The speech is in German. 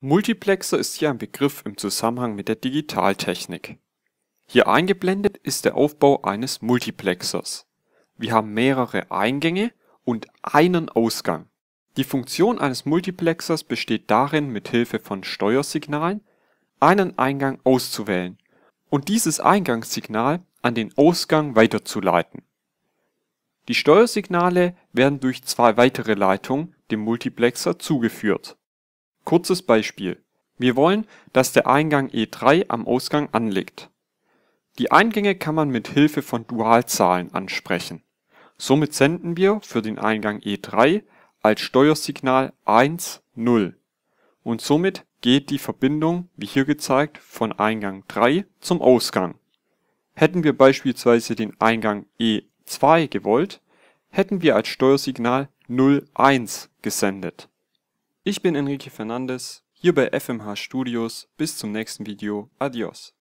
Multiplexer ist hier ein Begriff im Zusammenhang mit der Digitaltechnik. Hier eingeblendet ist der Aufbau eines Multiplexers. Wir haben mehrere Eingänge und einen Ausgang. Die Funktion eines Multiplexers besteht darin, mit Hilfe von Steuersignalen einen Eingang auszuwählen und dieses Eingangssignal an den Ausgang weiterzuleiten. Die Steuersignale werden durch zwei weitere Leitungen dem Multiplexer zugeführt Kurzes Beispiel: Wir wollen, dass der Eingang E3 am Ausgang anliegt. Die Eingänge kann man mit Hilfe von Dualzahlen ansprechen. Somit senden wir für den Eingang E3 als Steuersignal 1 0 und somit geht die Verbindung (wie hier gezeigt) von Eingang 3 zum Ausgang. Hätten wir beispielsweise den Eingang E2 gewollt, hätten wir als Steuersignal 0 1 gesendet ich bin Enrique Fernandes, hier bei FMH Studios. Bis zum nächsten Video. Adios.